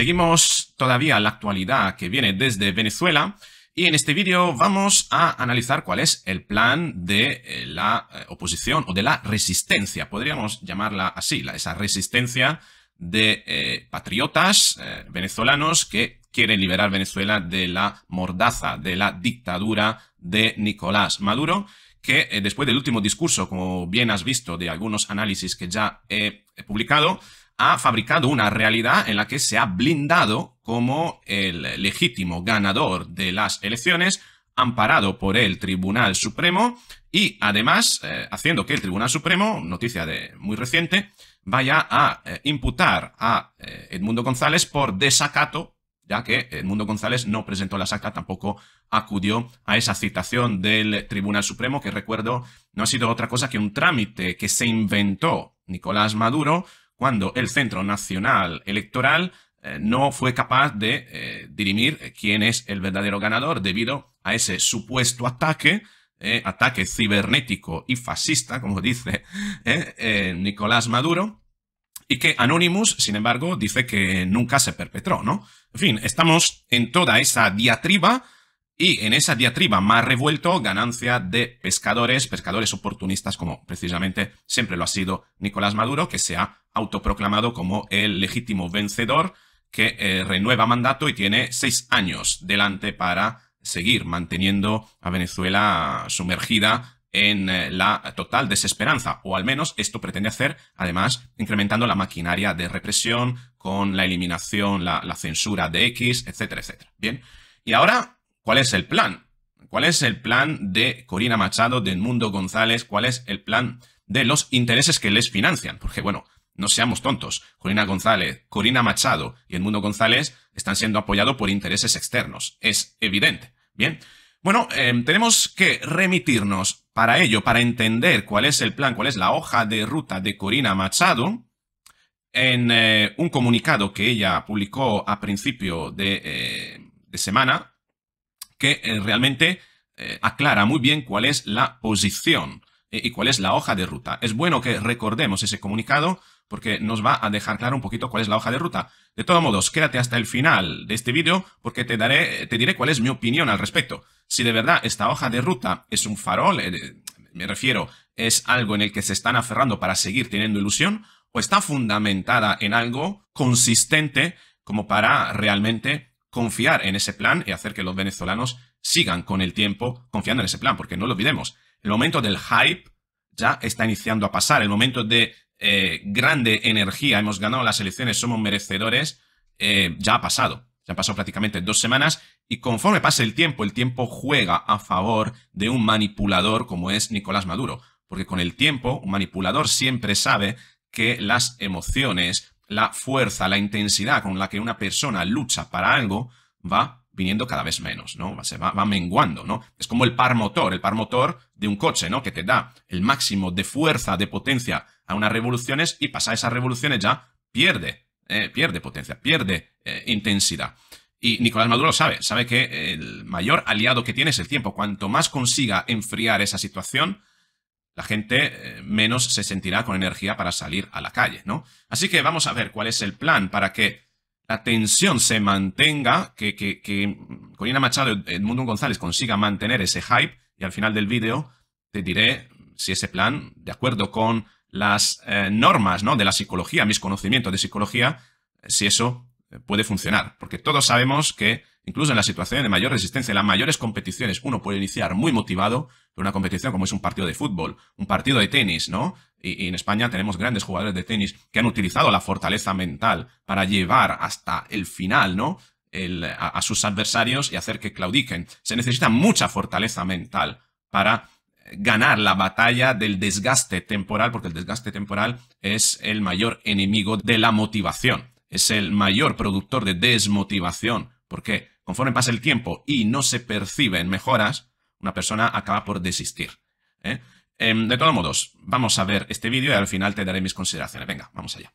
Seguimos todavía la actualidad que viene desde Venezuela y en este vídeo vamos a analizar cuál es el plan de eh, la eh, oposición o de la resistencia, podríamos llamarla así, esa resistencia de eh, patriotas venezolanos que quieren liberar Venezuela de la mordaza, de la dictadura de Nicolás Maduro, que después del último discurso, como bien has visto de algunos análisis que ya he publicado, ha fabricado una realidad en la que se ha blindado como el legítimo ganador de las elecciones, amparado por el Tribunal Supremo y además eh, haciendo que el Tribunal Supremo, noticia de muy reciente, vaya a eh, imputar a eh, Edmundo González por desacato, ya que Edmundo González no presentó la saca, tampoco acudió a esa citación del Tribunal Supremo, que recuerdo no ha sido otra cosa que un trámite que se inventó Nicolás Maduro cuando el Centro Nacional Electoral eh, no fue capaz de eh, dirimir eh, quién es el verdadero ganador debido a ese supuesto ataque, ataque cibernético y fascista, como dice Nicolás Maduro, y que Anonymous, sin embargo, dice que nunca se perpetró, ¿no? En fin, estamos en toda esa diatriba y en esa diatriba más revuelto, ganancia de pescadores, pescadores oportunistas como precisamente siempre lo ha sido Nicolás Maduro, que se ha autoproclamado como el legítimo vencedor, que eh, renueva mandato y tiene seis años delante para seguir manteniendo a Venezuela sumergida en eh, la total desesperanza, o al menos esto pretende hacer, además, incrementando la maquinaria de represión con la eliminación, la, la censura de X, etcétera, etcétera. Bien, y ahora ¿Cuál es el plan? ¿Cuál es el plan de Corina Machado, de Edmundo González? ¿Cuál es el plan de los intereses que les financian? Porque, bueno, no seamos tontos. Corina González, Corina Machado y Edmundo González están siendo apoyados por intereses externos. Es evidente. Bien. Bueno, em, tenemos que remitirnos para ello, para entender cuál es el plan, cuál es la hoja de ruta de Corina Machado, en eh, un comunicado que ella publicó a principio de eh, semana, que eh, realmente eh, aclara muy bien cuál es la posición eh, y cuál es la hoja de ruta. Es bueno que recordemos ese comunicado porque nos va a dejar claro un poquito cuál es la hoja de ruta. De todos modos, quédate hasta el final de este vídeo porque te, daré, te diré cuál es mi opinión al respecto. Si de verdad esta hoja de ruta es un farol, me refiero, es algo en el que se están aferrando para seguir teniendo ilusión, o está fundamentada en algo consistente como para realmente confiar en ese plan y hacer que los venezolanos sigan con el tiempo confiando en ese plan, porque no lo olvidemos, el momento del hype ya está iniciando a pasar, el momento de eh, grande energía, hemos ganado las elecciones, somos merecedores, eh, ya ha pasado. Ya han pasado prácticamente dos semanas y conforme pasa el tiempo, el tiempo juega a favor de un manipulador como es Nicolás Maduro, porque con el tiempo un manipulador siempre sabe que las emociones la fuerza, la intensidad con la que una persona lucha para algo va viniendo cada vez menos, ¿no? Se va, menguando, ¿no? Es como el par motor, el par motor de un coche, ¿no? Que te da el máximo de fuerza, de potencia a unas revoluciones y pasa esas revoluciones ya pierde, eh, pierde potencia, pierde eh, intensidad. Y Nicolás Maduro sabe, sabe que el mayor aliado que tiene es el tiempo. Cuanto más consiga enfriar esa situación, la gente eh, menos se sentirá con energía para salir a la calle, ¿no? Así que vamos a ver cuál es el plan para que la tensión se mantenga, que, que, Corina Machado y Edmundo González consiga mantener ese hype y al final del vídeo te diré si ese plan, de acuerdo con las eh, normas ¿no? de la psicología, mis conocimientos de psicología, si eso eh, puede funcionar. Porque todos sabemos que Incluso en la situación de mayor resistencia, en las mayores competiciones, uno puede iniciar muy motivado, por una competición como es un partido de fútbol, un partido de tenis, ¿no? Y, en España tenemos grandes jugadores de tenis que han utilizado la fortaleza mental para llevar hasta el final, ¿no? a sus adversarios y hacer que claudiquen. Se necesita mucha fortaleza mental para eh, ganar la batalla del desgaste temporal, porque el desgaste temporal es el mayor enemigo de la motivación, es el mayor productor de desmotivación porque conforme pasa el tiempo y no se perciben mejoras, una persona acaba por desistir. ¿eh? Em, de todos modos, vamos a ver este vídeo y al final te daré mis consideraciones. Venga, vamos allá.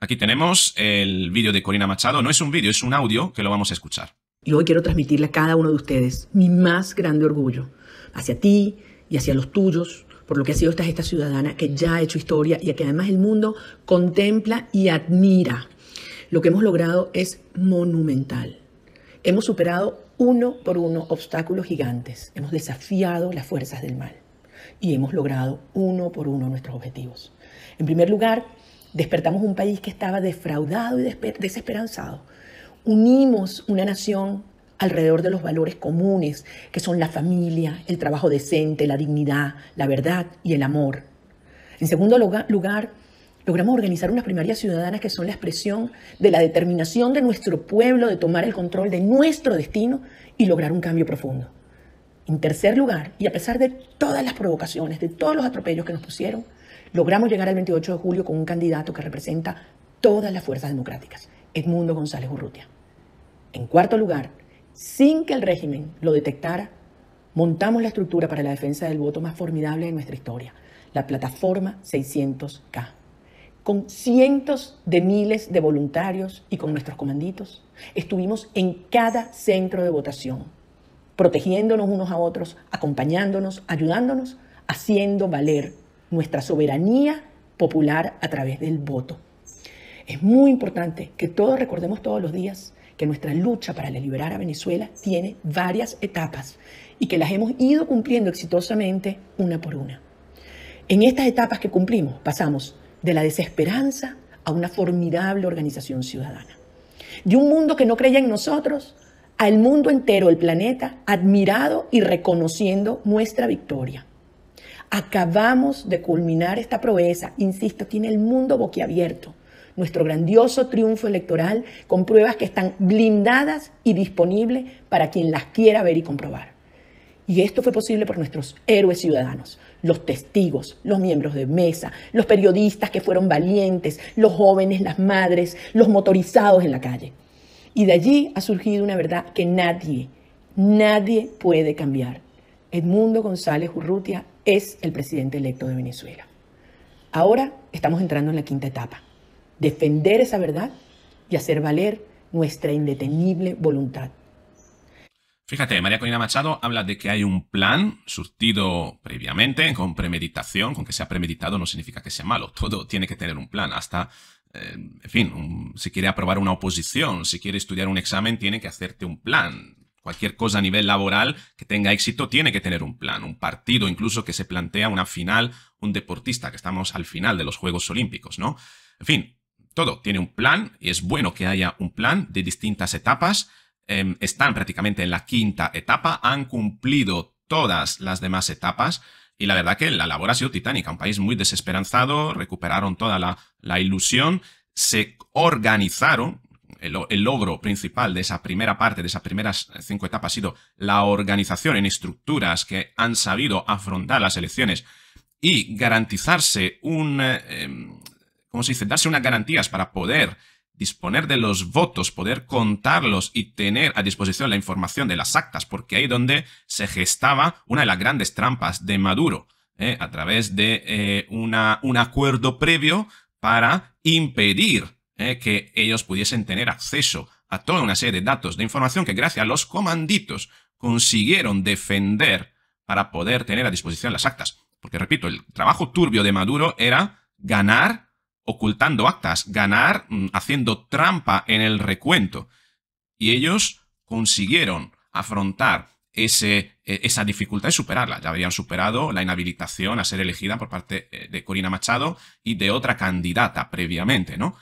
Aquí tenemos el vídeo de Corina Machado. No es un vídeo, es un audio que lo vamos a escuchar. Y hoy quiero transmitirle a cada uno de ustedes mi más grande orgullo hacia ti y hacia los tuyos por lo que ha sido esta ciudadana que ya ha hecho historia y a que además el mundo contempla y admira. Lo que hemos logrado es monumental. Hemos superado uno por uno obstáculos gigantes, hemos desafiado las fuerzas del mal y hemos logrado uno por uno nuestros objetivos. En primer lugar, despertamos un país que estaba defraudado y desesperanzado. Unimos una nación alrededor de los valores comunes, que son la familia, el trabajo decente, la dignidad, la verdad y el amor. En segundo lugar, logramos organizar unas primarias ciudadanas que son la expresión de la determinación de nuestro pueblo de tomar el control de nuestro destino y lograr un cambio profundo. En tercer lugar, y a pesar de todas las provocaciones, de todos los atropellos que nos pusieron, logramos llegar al 28 de julio con un candidato que representa todas las fuerzas democráticas, Edmundo González Urrutia. En cuarto lugar, sin que el régimen lo detectara, montamos la estructura para la defensa del voto más formidable de nuestra historia, la plataforma 600K, con cientos de miles de voluntarios y con nuestros comanditos. Estuvimos en cada centro de votación, protegiéndonos unos a otros, acompañándonos, ayudándonos, haciendo valer nuestra soberanía popular a través del voto. Es muy importante que todos recordemos todos los días que nuestra lucha para liberar a Venezuela tiene varias etapas y que las hemos ido cumpliendo exitosamente una por una. En estas etapas que cumplimos pasamos de la desesperanza a una formidable organización ciudadana, de un mundo que no creía en nosotros al mundo entero, el planeta, admirado y reconociendo nuestra victoria. Acabamos de culminar esta proeza, insisto, tiene el mundo boquiabierto nuestro grandioso triunfo electoral con pruebas que están blindadas y disponibles para quien las quiera ver y comprobar. Y esto fue posible por nuestros héroes ciudadanos, los testigos, los miembros de mesa, los periodistas que fueron valientes, los jóvenes, las madres, los motorizados en la calle. Y de allí ha surgido una verdad que nadie, nadie puede cambiar. Edmundo González Urrutia es el presidente electo de Venezuela. Ahora estamos entrando en la quinta etapa defender esa verdad y hacer valer nuestra indetenible voluntad. Fíjate, María Corina Machado habla de que hay un plan surtido previamente, con premeditación, con que sea premeditado no significa que sea malo, todo tiene que tener un plan, hasta, eh, en fin, si quiere aprobar una oposición, si quiere estudiar un examen, tiene que hacerte un plan, cualquier cosa a nivel laboral que tenga éxito tiene que tener un plan, un partido incluso que se plantea una final, un deportista, que estamos al final de los Juegos Olímpicos, ¿no? En fin, todo tiene un plan, y es bueno que haya un plan de distintas etapas, em, están prácticamente en la quinta etapa, han cumplido todas las demás etapas, y la verdad que la labor ha sido titánica, un país muy desesperanzado, recuperaron toda la, ilusión, se organizaron, el, logro principal de esa primera parte, de esas primeras cinco etapas, ha sido la organización en estructuras que han sabido afrontar las elecciones y garantizarse un em, ¿cómo se dice?, darse unas garantías para poder disponer de los votos, poder contarlos y tener a disposición la información de las actas, porque ahí donde se gestaba una de las grandes trampas de Maduro, ¿eh? a través de eh, una, un acuerdo previo para impedir ¿eh? que ellos pudiesen tener acceso a toda una serie de datos de información que gracias a los comanditos consiguieron defender para poder tener a disposición las actas. Porque repito, el trabajo turbio de Maduro era ganar ocultando actas, ganar mm, haciendo trampa en el recuento. Y ellos consiguieron afrontar ese, e, esa dificultad y superarla. Ya habían superado la inhabilitación a ser elegida por parte eh, de Corina Machado y de otra candidata previamente, ¿no?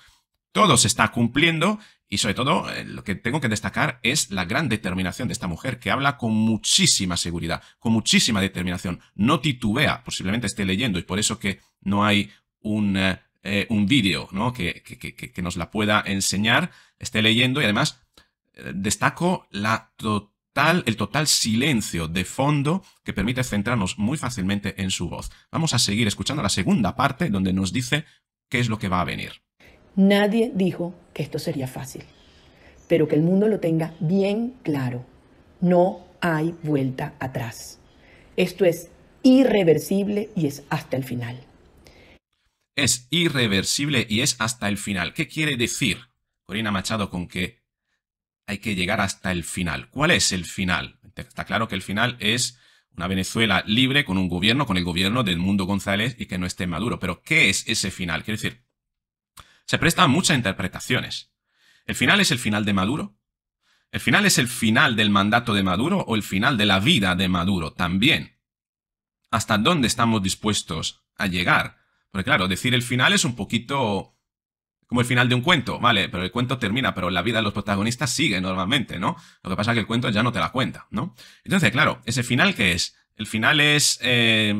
Todo se está cumpliendo y sobre todo eh, lo que tengo que destacar es la gran determinación de esta mujer que habla con muchísima seguridad, con muchísima determinación, no titubea, posiblemente esté leyendo y por eso que no hay un eh, eh, un vídeo, Que, que, nos la pueda enseñar, esté leyendo y además eh, destaco la total, el total silencio de fondo que permite centrarnos muy fácilmente en su voz. Vamos a seguir escuchando la segunda parte donde nos dice qué es lo que va a venir. Nadie dijo que esto sería fácil, pero que el mundo lo tenga bien claro. No hay vuelta atrás. Esto es irreversible y es hasta el final es irreversible y es hasta el final. ¿Qué quiere decir Corina Machado con que hay que llegar hasta el final? ¿Cuál es el final? Está claro que el final es una Venezuela libre con un gobierno, con el gobierno del mundo González y que no esté Maduro. Pero ¿qué es ese final? Quiero decir, se prestan muchas interpretaciones. ¿El final es el final de Maduro? ¿El final es el final del mandato de Maduro o el final de la vida de Maduro también? ¿Hasta dónde estamos dispuestos a llegar? Porque claro, decir el final es un poquito como el final de un cuento, vale, pero el cuento termina, pero la vida de los protagonistas sigue normalmente, ¿no? Lo que pasa es que el cuento ya no te la cuenta, ¿no? Entonces, claro, ese final que es, el final es eh,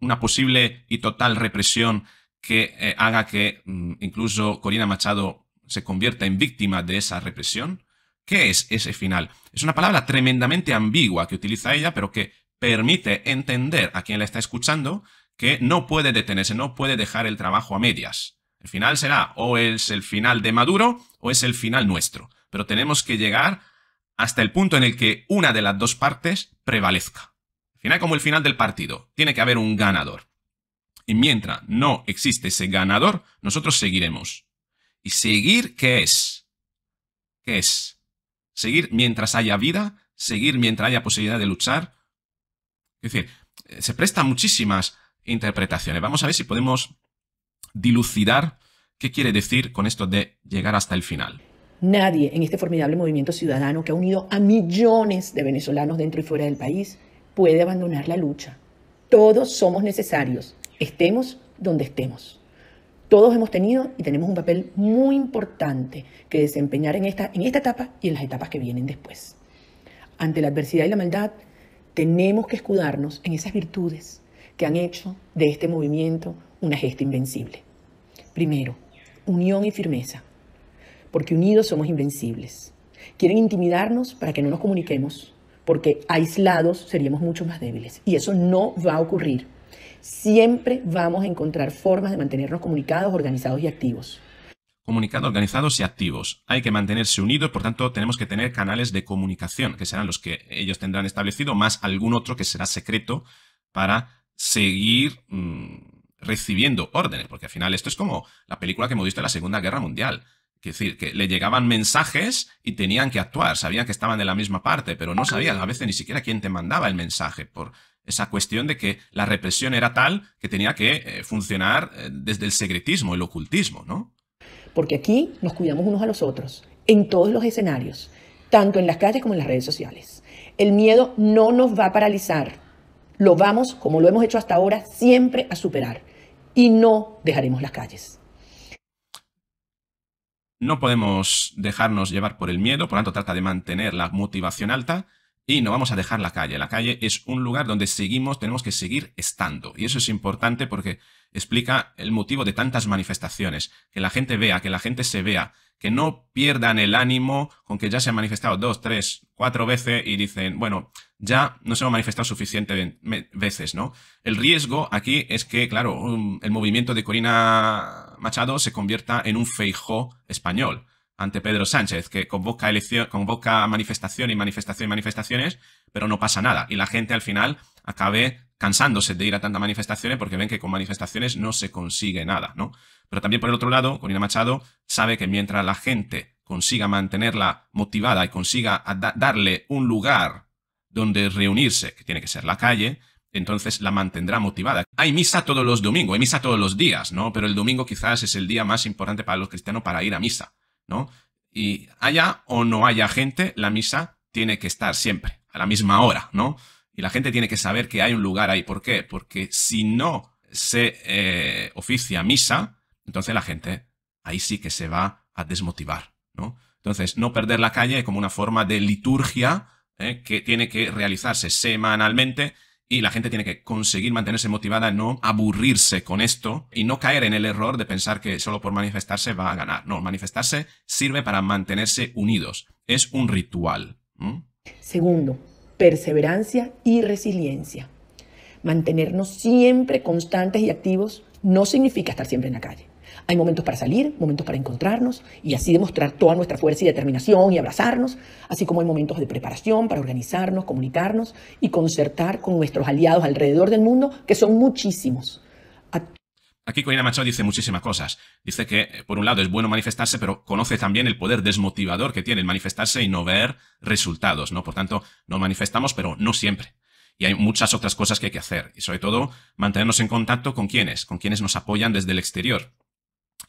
una posible y total represión que eh, haga que mm, incluso Corina Machado se convierta en víctima de esa represión. ¿Qué es ese final? Es una palabra tremendamente ambigua que utiliza ella, pero que permite entender a quien la está escuchando que no puede detenerse, no puede dejar el trabajo a medias. El final será o es el final de Maduro o es el final nuestro. Pero tenemos que llegar hasta el punto en el que una de las dos partes prevalezca. Al final como el final del partido, tiene que haber un ganador. Y mientras no existe ese ganador, nosotros seguiremos. ¿Y seguir qué es? ¿Qué es? Seguir mientras haya vida, seguir mientras haya posibilidad de luchar. Es decir, eh, se presta muchísimas interpretaciones. Vamos a ver si podemos dilucidar qué quiere decir con esto de llegar hasta el final. Nadie en este formidable movimiento ciudadano que ha unido a millones de venezolanos dentro y fuera del país puede abandonar la lucha. Todos somos necesarios, estemos donde estemos. Todos hemos tenido y tenemos un papel muy importante que desempeñar en esta, en esta etapa y en las etapas que vienen después. Ante la adversidad y la maldad, tenemos que escudarnos en esas virtudes, han hecho de este movimiento una gesta invencible. Primero, unión y firmeza, porque unidos somos invencibles. Quieren intimidarnos para que no nos comuniquemos, porque aislados seríamos mucho más débiles. Y eso no va a ocurrir. Siempre vamos a encontrar formas de mantenernos comunicados, organizados y activos. Comunicados, organizados y activos. Hay que mantenerse unidos, por tanto tenemos que tener canales de comunicación, que serán los que ellos tendrán establecido, más algún otro que será secreto para seguir mm, recibiendo órdenes, porque al final esto es como la película que me visto de la Segunda Guerra Mundial. Es decir, que le llegaban mensajes y tenían que actuar, sabían que estaban de la misma parte, pero no sabían a veces ni siquiera quién te mandaba el mensaje, por esa cuestión de que la represión era tal que tenía que eh, funcionar eh, desde el secretismo, el ocultismo, ¿no? Porque aquí nos cuidamos unos a los otros, en todos los escenarios, tanto en las calles como en las redes sociales. El miedo no nos va a paralizar, lo vamos, como lo hemos hecho hasta ahora, siempre a superar y no dejaremos las calles. No podemos dejarnos llevar por el miedo, por lo tanto trata de mantener la motivación alta y no vamos a dejar la calle. La calle es un lugar donde seguimos, tenemos que seguir estando. Y eso es importante porque explica el motivo de tantas manifestaciones. Que la gente vea, que la gente se vea, que no pierdan el ánimo con que ya se han manifestado dos, tres, cuatro veces y dicen, bueno, ya no se han manifestado suficiente veces, ¿no? El riesgo aquí es que, claro, el movimiento de Corina Machado se convierta en un feijó español ante Pedro Sánchez, que convoca, elección, convoca manifestación y manifestación y manifestaciones, pero no pasa nada. Y la gente al final acabe cansándose de ir a tantas manifestaciones porque ven que con manifestaciones no se consigue nada, ¿no? Pero también por el otro lado, Corina Machado sabe que mientras la gente consiga mantenerla motivada y consiga darle un lugar donde reunirse, que tiene que ser la calle, entonces la mantendrá motivada. Hay misa todos los domingos, hay misa todos los días, ¿no? Pero el domingo quizás es el día más importante para los cristianos para ir a misa. Y haya o no haya gente, la misa tiene que estar siempre, a la misma hora, ¿no? Y la gente tiene que saber que hay un lugar ahí. ¿Por qué? Porque si no se eh, oficia misa, entonces la gente ahí sí que se va a desmotivar, ¿no? Entonces, no perder la calle como una forma de liturgia ¿eh? que tiene que realizarse semanalmente y la gente tiene que conseguir mantenerse motivada, no aburrirse con esto y no caer en el error de pensar que solo por manifestarse va a ganar. No, manifestarse sirve para mantenerse unidos. Es un ritual. Segundo, perseverancia y resiliencia. Mantenernos siempre constantes y activos no significa estar siempre en la calle. Hay momentos para salir, momentos para encontrarnos y así demostrar toda nuestra fuerza y determinación y abrazarnos, así como hay momentos de preparación para organizarnos, comunicarnos y concertar con nuestros aliados alrededor del mundo, que son muchísimos. Aquí Corina Machado dice muchísimas cosas. Dice que, eh, por un lado, es bueno manifestarse, pero conoce también el poder desmotivador que tiene el manifestarse y no ver resultados, ¿no? Por tanto, nos manifestamos, pero no siempre. Y hay muchas otras cosas que hay que hacer. Y sobre todo, mantenernos en contacto con quienes, con quienes nos apoyan desde el exterior.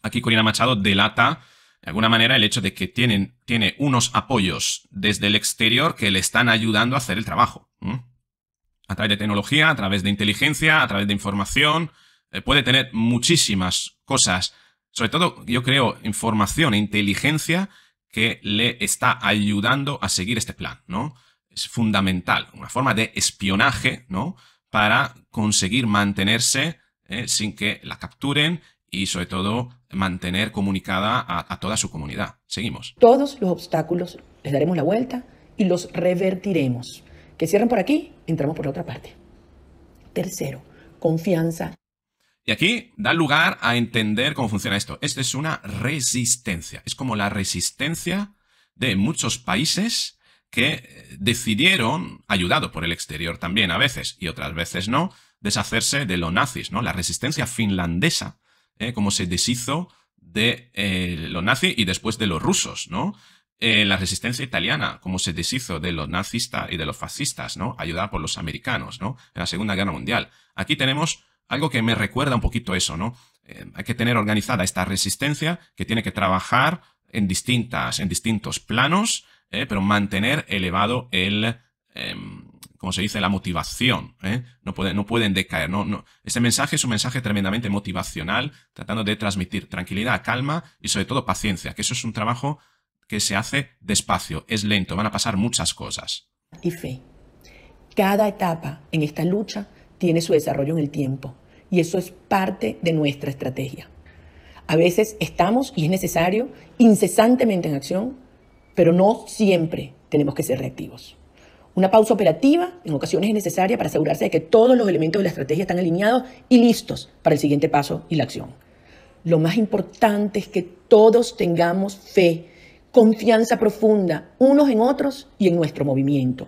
Aquí Corina Machado delata de alguna manera el hecho de que tienen, tiene unos apoyos desde el exterior que le están ayudando a hacer el trabajo. A través de tecnología, a través de inteligencia, a través de información, eh, puede tener muchísimas cosas, sobre todo yo creo información e inteligencia que le está ayudando a seguir este plan, ¿no? Es fundamental, una forma de espionaje, ¿no? Para conseguir mantenerse eh, sin que la capturen y sobre todo mantener comunicada a, toda su comunidad. Seguimos. Todos los obstáculos les daremos la vuelta y los revertiremos. Que cierren por aquí, entramos por la otra parte. Tercero, confianza. Y aquí da lugar a entender cómo funciona esto. Esta es una resistencia. Es como la resistencia de muchos países que decidieron, ayudado por el exterior también a veces y otras veces no, deshacerse de los nazis, ¿no? La resistencia finlandesa eh, cómo se deshizo de eh, los nazis y después de los rusos, ¿no? Eh, la resistencia italiana, cómo se deshizo de los nazistas y de los fascistas, ¿no? Ayudada por los americanos, ¿no? En la Segunda Guerra Mundial. Aquí tenemos algo que me recuerda un poquito eso, ¿no? Eh, hay que tener organizada esta resistencia que tiene que trabajar en distintas, en distintos planos, pero mantener elevado el, em, como se dice, la motivación. ¿eh? No, pueden, decaer. Este mensaje es un mensaje tremendamente motivacional, tratando de transmitir tranquilidad, calma y sobre todo paciencia, que eso es un trabajo que se hace despacio, es lento, van a pasar muchas cosas. Y fe. Cada etapa en esta lucha tiene su desarrollo en el tiempo y eso es parte de nuestra estrategia. A veces estamos, y es necesario, incesantemente en acción, pero no siempre tenemos que ser reactivos. Una pausa operativa en ocasiones es necesaria para asegurarse de que todos los elementos de la estrategia están alineados y listos para el siguiente paso y la acción. Lo más importante es que todos tengamos fe, confianza profunda, unos en otros y en nuestro movimiento.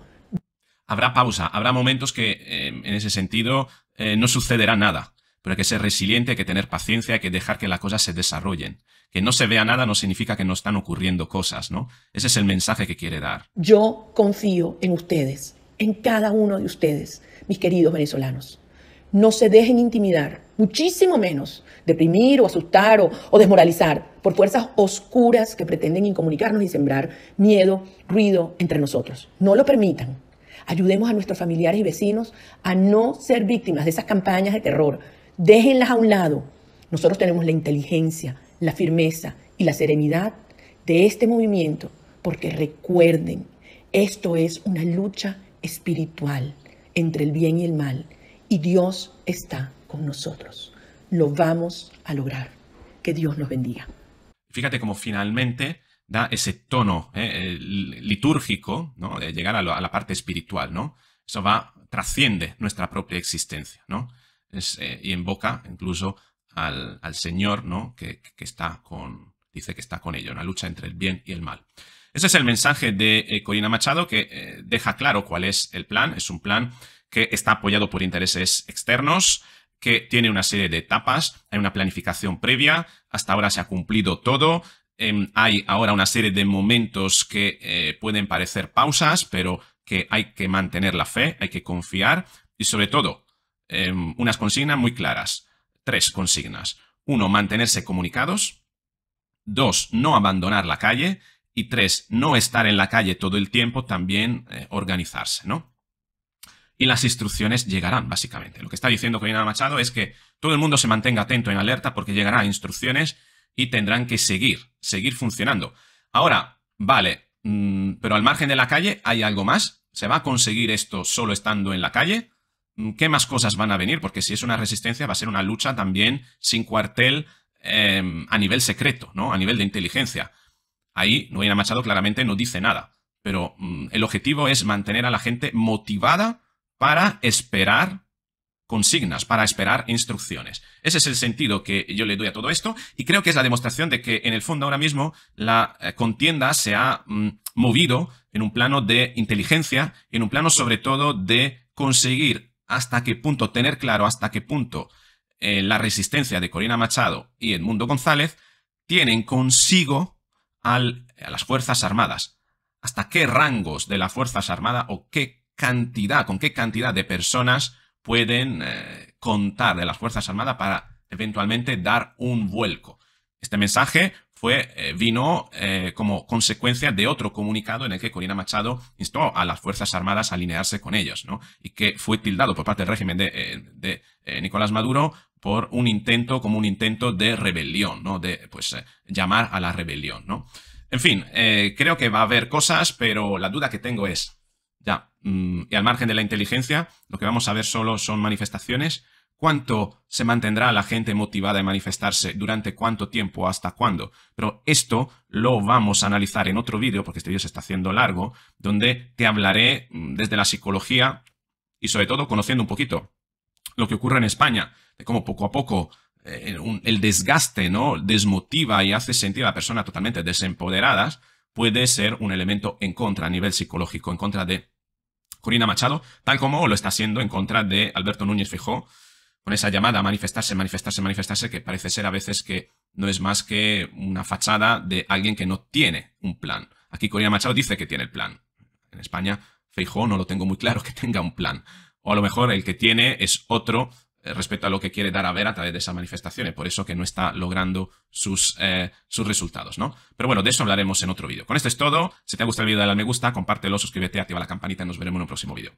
Habrá pausa, habrá momentos que eh, en ese sentido eh, no sucederá nada, pero hay que ser resiliente, hay que tener paciencia, hay que dejar que las cosas se desarrollen. Que no se vea nada no significa que no están ocurriendo cosas, ¿no? Ese es el mensaje que quiere dar. Yo confío en ustedes, en cada uno de ustedes, mis queridos venezolanos. No se dejen intimidar, muchísimo menos deprimir o asustar o, o desmoralizar por fuerzas oscuras que pretenden incomunicarnos y sembrar miedo, ruido entre nosotros. No lo permitan. Ayudemos a nuestros familiares y vecinos a no ser víctimas de esas campañas de terror déjenlas a un lado. Nosotros tenemos la inteligencia, la firmeza y la serenidad de este movimiento, porque recuerden, esto es una lucha espiritual entre el bien y el mal, y Dios está con nosotros. Lo vamos a lograr. Que Dios nos bendiga. Fíjate cómo finalmente da ese tono eh, litúrgico, ¿no? De llegar a, la parte espiritual, ¿no? Eso va, trasciende nuestra propia existencia, ¿no? Eh, y invoca incluso al, Señor, ¿no? Que, está con, dice que está con ello, una lucha entre el bien y el mal. Ese es el mensaje de eh, Corina Machado que eh, deja claro cuál es el plan. Es un plan que está apoyado por intereses externos, que tiene una serie de etapas, hay una planificación previa, hasta ahora se ha cumplido todo, em, hay ahora una serie de momentos que pueden parecer pausas, pero que hay que mantener la fe, hay que confiar y sobre todo Em, unas consignas muy claras. Tres consignas. Uno, mantenerse comunicados. Dos, no abandonar la calle. Y tres, no estar en la calle todo el tiempo, también eh, organizarse, ¿no? Y las instrucciones llegarán, básicamente. Lo que está diciendo Corina Machado es que todo el mundo se mantenga atento en alerta porque llegarán instrucciones y tendrán que seguir, seguir funcionando. Ahora, vale, mm, pero al margen de la calle hay algo más. ¿Se va a conseguir esto solo estando en la calle? Mm, qué más cosas van a venir, porque si es una resistencia va a ser una lucha también sin cuartel em, a nivel secreto, ¿no? A nivel de inteligencia. Ahí hay Machado claramente no dice nada, pero mm, el objetivo es mantener a la gente motivada para esperar consignas, para esperar instrucciones. Ese es el sentido que yo le doy a todo esto y creo que es la demostración de que en el fondo ahora mismo la eh, contienda se ha mm, movido en un plano de inteligencia, en un plano sobre todo de conseguir hasta qué punto, tener claro hasta qué punto eh, la resistencia de Corina Machado y Edmundo González tienen consigo a las Fuerzas Armadas. Hasta qué rangos de las Fuerzas Armadas o qué cantidad, con qué cantidad de personas pueden eh, contar de las Fuerzas Armadas para eventualmente dar un vuelco. Este mensaje fue, eh, vino eh, como consecuencia de otro comunicado en el que Corina Machado instó a las Fuerzas Armadas a alinearse con ellos, ¿no? Y que fue tildado por parte del régimen de, eh, Nicolás Maduro por un intento, como un intento de rebelión, ¿no? De, pues, llamar a la rebelión, ¿no? En fin, creo que va a haber cosas, pero la duda que tengo es, ya, mm, y al margen de la inteligencia, lo que vamos a ver solo son manifestaciones cuánto se mantendrá la gente motivada a manifestarse, durante cuánto tiempo, hasta cuándo. Pero esto lo vamos a analizar en otro vídeo, porque este vídeo se está haciendo largo, donde te hablaré mm, desde la psicología y sobre todo conociendo un poquito lo que ocurre en España, de cómo poco a poco eh, el desgaste ¿no? desmotiva y hace sentir a la persona totalmente desempoderadas, puede ser un elemento en contra a nivel psicológico, en contra de Corina Machado, tal como lo está haciendo en contra de Alberto Núñez Fijó, con esa llamada a manifestarse, manifestarse, manifestarse, que parece ser a veces que no es más que una fachada de alguien que no tiene un plan. Aquí Corina Machado dice que tiene el plan. En España, Feijó no lo tengo muy claro que tenga un plan. O a lo mejor el que tiene es otro eh, respecto a lo que quiere dar a ver a través de esas manifestaciones, por eso que no está logrando sus, eh, sus resultados, ¿no? Pero bueno, de eso hablaremos en otro vídeo. Con esto es todo, si te ha gustado el vídeo dale al me gusta, compártelo, suscríbete, activa la campanita y nos veremos en un próximo vídeo.